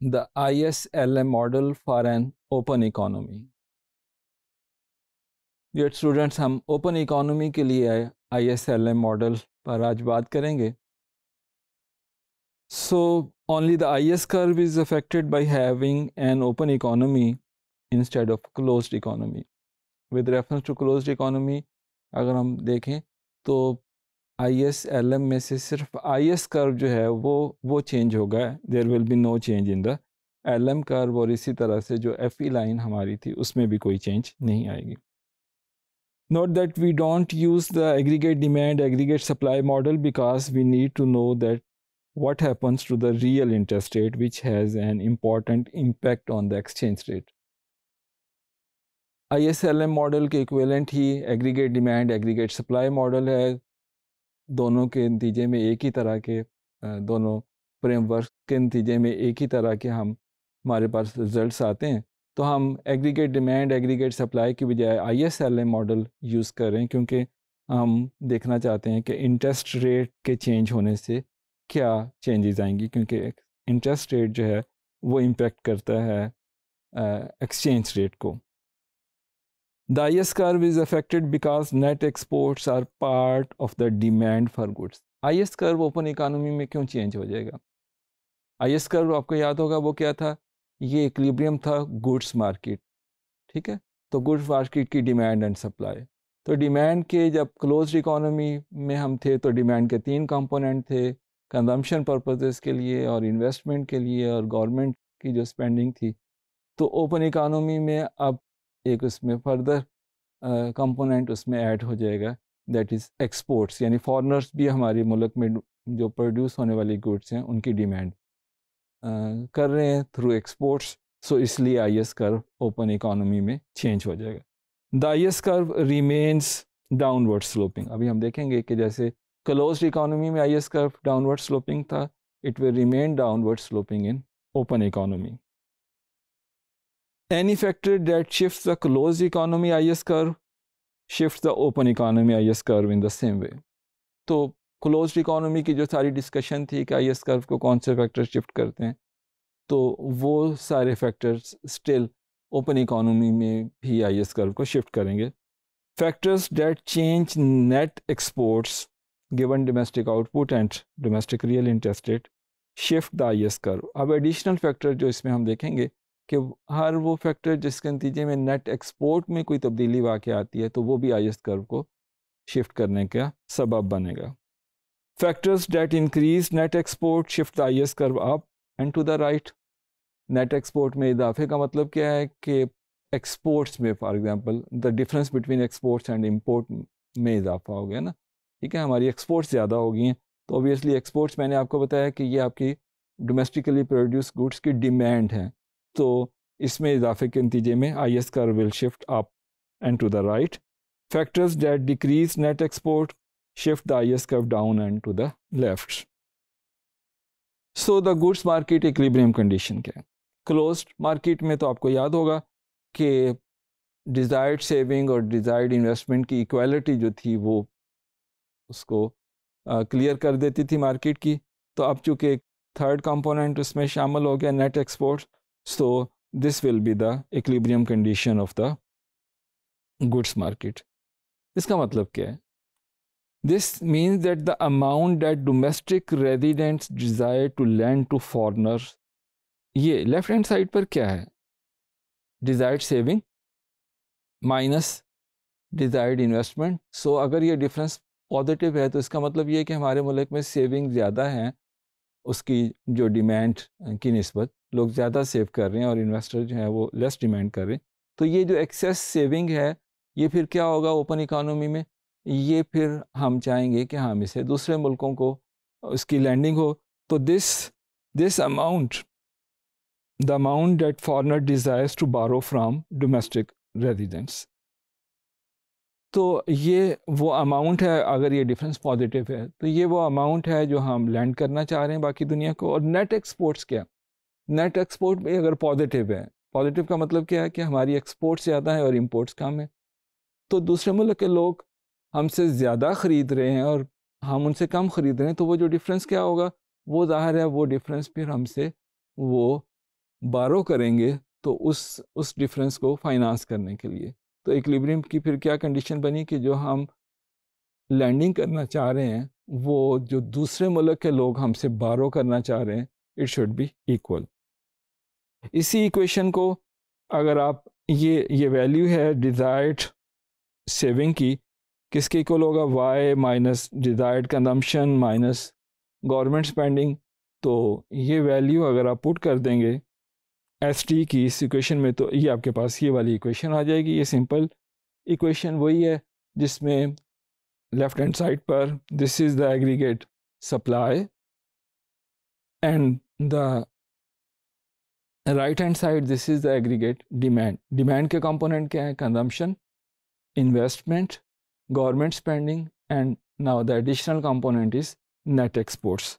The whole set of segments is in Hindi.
the ISLM model for an open economy. Dear students हम ओपन इकोनॉमी के लिए I S L M model पर आज बात करेंगे so only the I S curve is affected by having an open economy instead of close economy with reference to close economy अगर हम देखें तो आई एस एल एम में से सिर्फ आई एस कर्व जो है वो वो चेंज होगा there will be no change in the L M curve और इसी तरह से जो एफ ई लाइन हमारी थी उसमें भी कोई चेंज नहीं आएगी note that we don't use the aggregate demand aggregate supply model because we need to know that what happens to the real interest rate which has an important impact on the exchange rate I S L M model के इक्वेलेंट ही aggregate demand aggregate supply model है दोनों के नतीजे में एक ही तरह के दोनों फ्रेमवर्क के नतीजे में एक ही तरह के हम हमारे पास रिजल्ट्स आते हैं तो हम एग्रीगेट डिमांड एग्रीगेट सप्लाई की बजाय आई मॉडल यूज़ कर रहे हैं क्योंकि हम देखना चाहते हैं कि इंटरेस्ट रेट के चेंज होने से क्या चेंजेस आएंगी क्योंकि इंटरेस्ट रेट जो है वो इम्पेक्ट करता है एक्सचेंज रेट को The IS curve is affected because net exports are part of the demand for goods. IS curve open economy में क्यों चेंज हो जाएगा एस कर्व आपको याद होगा वो क्या था ये इक्लिब्रियम था गुड्स मार्केट ठीक है तो गुड्स मार्केट की डिमांड एंड सप्लाई तो डिमांड के जब क्लोज इकोनॉमी में हम थे तो डिमांड के तीन कंपोनेंट थे कंजम्पशन पर्पजेज के लिए और इन्वेस्टमेंट के लिए और गवर्नमेंट की जो स्पेंडिंग थी तो ओपन इकानमी में अब एक उसमें फर्दर कंपोनेंट उसमें ऐड हो जाएगा दैट इज़ एक्सपोर्ट्स यानी फॉरनर्स भी हमारे मुल्क में जो प्रोड्यूस होने वाली गुड्स हैं उनकी डिमांड कर रहे हैं थ्रू एक्सपोर्ट्स सो इसलिए I S curve open economy में चेंज हो जाएगा the I S curve remains downward sloping अभी हम देखेंगे कि जैसे क्लोज इकोनॉमी में I S curve downward sloping था it will remain downward sloping in open economy any factor that shifts the closed economy IS curve shifts the open economy IS curve in the same way. तो क्लोज्ड इकोनॉमी की जो सारी डिस्कशन थी कि आई एस कर्व को कौन से फैक्टर शिफ्ट करते हैं तो वो सारे फैक्टर्स स्टिल ओपन इकोनॉमी में भी आई एस कर्व को शिफ्ट करेंगे factors that change net exports given domestic output and domestic real interest rate shift the I S curve अब एडिशनल फैक्टर जो इसमें हम देखेंगे कि हर वो फैक्टर जिसके नतीजे में नेट एक्सपोर्ट में कोई तब्दीली वाक़ आती है तो वो भी आइस्ट कर्व को शिफ्ट करने का सबब बनेगा factors that increase net export shift I S curve up and to the right net export में इजाफे का मतलब क्या है कि एक्सपोर्ट्स में for example the difference between exports and import में इजाफा हो गया ना ठीक है हमारी एक्सपोर्ट्स ज़्यादा हो गई हैं तो ऑब्वियसली एक्सपोर्ट्स मैंने आपको बताया कि ये आपकी डोमेस्टिकली प्रोड्यूस गुड्स की डिमांड है तो इसमें इजाफे के नतीजे में I S curve will shift up and to the right factors that decrease net export shift the I S curve down and to the left so the goods market equilibrium condition के क्लोज मार्केट में तो आपको याद होगा कि डिज़ायर्ड सेविंग और डिज़ायर्ड इन्वेस्टमेंट की इक्वालिटी जो थी वो उसको क्लियर कर देती थी मार्केट की तो अब चूंकि थर्ड कंपोनेंट उसमें शामिल हो गया net exports So this will be the equilibrium condition of the goods market. इसका matlab kya hai This means that the amount that domestic residents desire to lend to foreigners ye left hand side par kya hai desired saving minus desired investment so agar ye difference positive है तो इसका मतलब ये है कि हमारे मुल्क में सेविंग ज़्यादा हैं उसकी जो डिमांड की नस्बत लोग ज़्यादा सेव कर रहे हैं और इन्वेस्टर जो है वो लेस डिमांड कर रहे हैं तो ये जो एक्सेस सेविंग है ये फिर क्या होगा ओपन इकानमी में ये फिर हम चाहेंगे कि हम इसे दूसरे मुल्कों को उसकी लैंडिंग हो तो this this amount the amount that foreigner desires to borrow from domestic residents तो ये वो अमाउंट है अगर ये डिफरेंस पॉजिटिव है तो ये वो अमाउंट है जो हम लैंड करना चाह रहे हैं बाकी दुनिया को और नेट एक्सपोर्ट्स क्या नेट एक्सपोर्ट भी अगर पॉजिटिव है पॉजिटिव का मतलब क्या है कि हमारी एक्सपोर्ट्स ज़्यादा है और इम्पोर्ट्स कम है तो दूसरे मुल्क के लोग हमसे ज़्यादा ख़रीद रहे हैं और हम उनसे कम ख़रीद रहे हैं तो वो जो डिफरेंस क्या होगा वो ज़ाहिर है वो डिफरेंस फिर हमसे वो बारो करेंगे तो उस उस डिफरेंस को फाइनेंस करने के लिए तो इक्लिब्रियम की फिर क्या कंडीशन बनी कि जो हम लैंडिंग करना चाह रहे हैं वो जो दूसरे मुल्क के लोग हमसे बारो करना चाह रहे हैं इट शुड बी इक्वल इसी इक्वेशन को अगर आप ये ये वैल्यू है डिज़ायर्ड सेविंग की किसके इक्वल होगा Y minus desired consumption minus government spending तो ये वैल्यू अगर आप पुट कर देंगे एस टी की इस इक्वेशन में तो ये आपके पास ये वाली इक्वेशन आ जाएगी ये सिंपल इक्वेशन वही है जिसमें लेफ्ट हैंड साइड पर this is the aggregate supply and the right hand side this is the aggregate demand demand के component क्या consumption investment government spending and now the additional component is net exports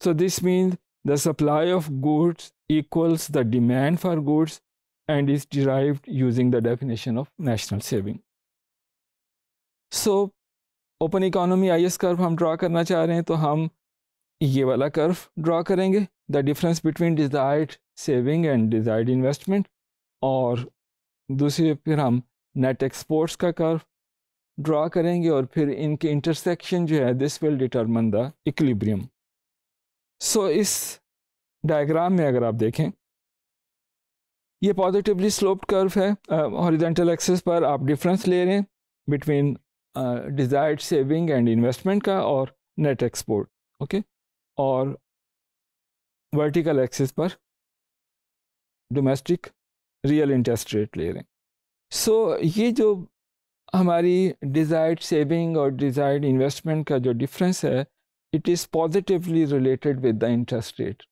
so this means the supply of goods equals the demand for goods and is derived using the definition of national saving so open economy IS S curve हम ड्रा करना चाह रहे हैं तो हम ये वाला कर्व ड्रा करेंगे the difference between desired saving and desired investment और दूसरी फिर हम नेट एक्सपोर्ट्स का कर्व ड्रा करेंगे और फिर इनके इंटरसेक्शन जो है this will determine the equilibrium so इस डायग्राम में अगर आप देखें ये पॉजिटिवली स्लोप्ड कर्व है हॉरिजेंटल uh, एक्सेस पर आप डिफरेंस ले रहे हैं between desired saving and investment का और नेट एक्सपोर्ट ओके और वर्टिकल एक्सेस पर डोमेस्टिक रियल इंटरेस्ट रेट ले रहे हैं सो so, ये जो हमारी डिज़ायर्ड सेविंग और डिज़ायर्ड इन्वेस्टमेंट का जो डिफरेंस है it is positively related with the interest rate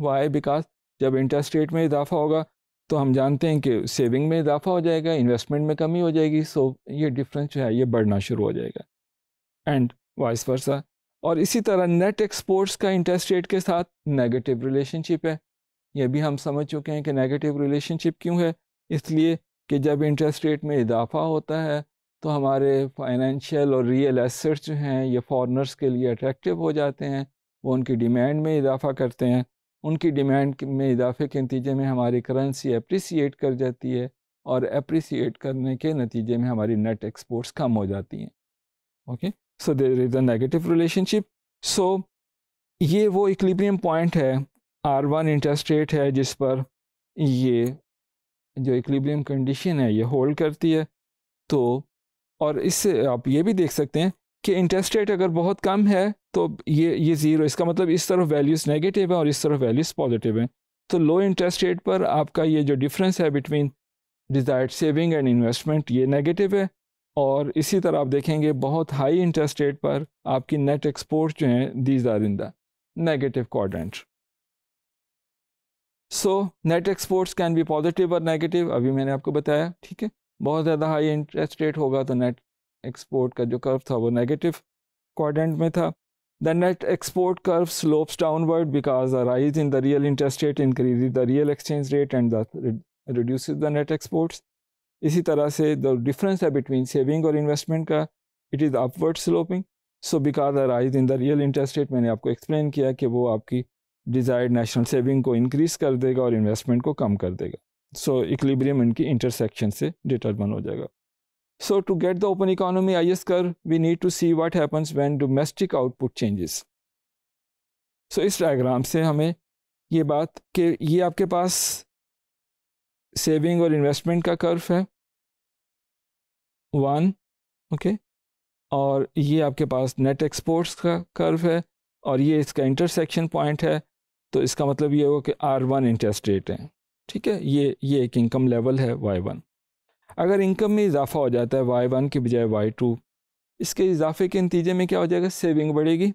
Y because जब इंटरेस्ट रेट में इजाफा होगा तो हम जानते हैं कि सेविंग में इजाफा हो जाएगा इन्वेस्टमेंट में कमी हो जाएगी सो so ये डिफरेंस जो है ये बढ़ना शुरू हो जाएगा एंड वाइस वर्सा और इसी तरह नेट एक्सपोर्ट्स का इंटरेस्ट रेट के साथ नेगेटिव रिलेशनशिप है ये भी हम समझ चुके हैं कि नेगेटिव रिलेशनशिप क्यों है इसलिए कि जब इंटरेस्ट रेट में इजाफा होता है तो हमारे फाइनेंशियल और रियल एसेट्स जो हैं ये फॉरनर्स के लिए अट्रैक्टिव हो जाते हैं वो उनकी डिमांड में इजाफा करते हैं उनकी डिमांड में इजाफे के नतीजे में हमारी करेंसी अप्रिसिएट कर जाती है और अप्रिसिएट करने के नतीजे में हमारी नेट एक्सपोर्ट्स कम हो जाती हैं okay so there is a negative relationship so ये वो इक्लिब्रियम पॉइंट है आर वन इंटरेस्ट रेट है जिस पर ये जो इक्लिब्रियम कंडीशन है ये होल्ड करती है तो और इससे आप ये भी देख सकते हैं कि इंटरेस्ट रेट अगर बहुत कम है तो ये ये ज़ीरो इसका मतलब इस तरफ वैल्यूज़ नेगेटिव है और इस तरफ वैल्यूज़ पॉजिटिव हैं तो लो इंटरेस्ट रेट पर आपका ये जो डिफरेंस है between desired saving and investment ये नेगेटिव है और इसी तरह आप देखेंगे बहुत हाई इंटरेस्ट रेट पर आपकी नेट एक्सपोर्ट जो हैं these are in the negative quadrant so net exports can be positive और नेगेटिव अभी मैंने आपको बताया ठीक है बहुत ज़्यादा हाई इंटरेस्ट रेट होगा तो नेट एक्सपोर्ट का जो कर्व था वो नेगेटिव क्वाड्रेंट में था the net export curve slopes downward because the rise in the real interest rate increase the real exchange rate and reduce the net exports इसी तरह से द डिफरेंस है बिटवीन सेविंग और इन्वेस्टमेंट का it is upward sloping so because a rise in the real interest rate मैंने आपको एक्सप्लेन किया कि वो आपकी डिज़ायर्ड नेशनल सेविंग को इंक्रीज़ कर देगा और इन्वेस्टमेंट को कम कर देगा सो so, इक्लिब्रियम इनकी इंटरसेक्शन से डिटर्मन हो जाएगा so to get the open economy I S curve we need to see what happens when domestic output changes so इस डायग्राम से हमें ये बात कि ये आपके पास सेविंग और इन्वेस्टमेंट का कर्व है वन ओके okay? और ये आपके पास नेट एक्सपोर्ट्स का कर्व है और ये इसका इंटरसेक्शन पॉइंट है तो इसका मतलब ये होगा कि आर वन इंटरेस्ट रेट है ठीक है ये ये एक इनकम लेवल है वाई वन अगर इनकम में इजाफा हो जाता है वाई वन के बजाय वाई टू इसके इजाफे के नतीजे में क्या हो जाएगा सेविंग बढ़ेगी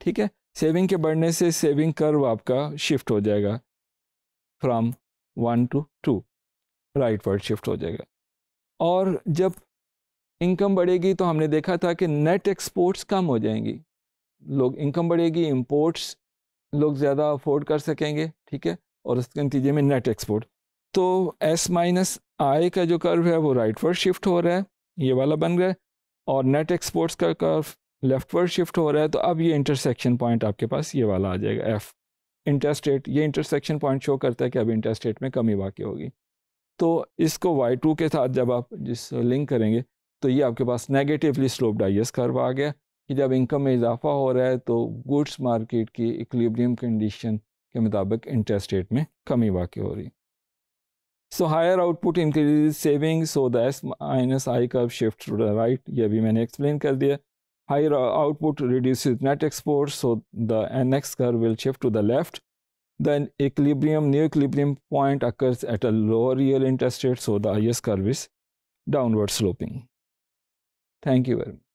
ठीक है सेविंग के बढ़ने से सेविंग कर्व आपका शिफ्ट हो जाएगा from one to two rightward shift हो जाएगा और जब इनकम बढ़ेगी तो हमने देखा था कि नेट एक्सपोर्ट्स कम हो जाएंगी लोग इनकम बढ़ेगी इंपोर्ट्स लोग ज़्यादा अफोर्ड कर सकेंगे ठीक है और उसके नतीजे में नेट एक्सपोर्ट तो एस माइनस आई का जो कर्व है वो राइट पर शिफ्ट हो रहा है ये वाला बन गया और नेट एक्सपोर्ट्स का कर्व लेफ्ट वर्ड शिफ्ट हो रहा है तो अब ये इंटरसेक्शन पॉइंट आपके पास ये वाला आ जाएगा एफ इंटरेस्ट रेट ये इंटरसेक्शन पॉइंट शो करता है कि अब इंटरेस्ट रेट में कमी वाकई होगी तो इसको वाई टू के साथ जब आप जिस लिंक करेंगे तो ये आपके पास नेगेटिवली स्लोप डाइस कर्व आ गया कि जब इनकम में इजाफ़ा हो रहा है तो गुड्स मार्केट की इक्लिब्रियम कंडीशन के मुताबिक इंटरेस्ट रेट में कमी वाकई हो रही so higher output increase saving so the S minus I curve shift to the right ये भी मैंने एक्सप्लेन कर दिया higher output reduce net export so the N X curve will shift to the left then equilibrium new equilibrium point occurs at a lower real interest rate so the is curve is downward sloping thank you very much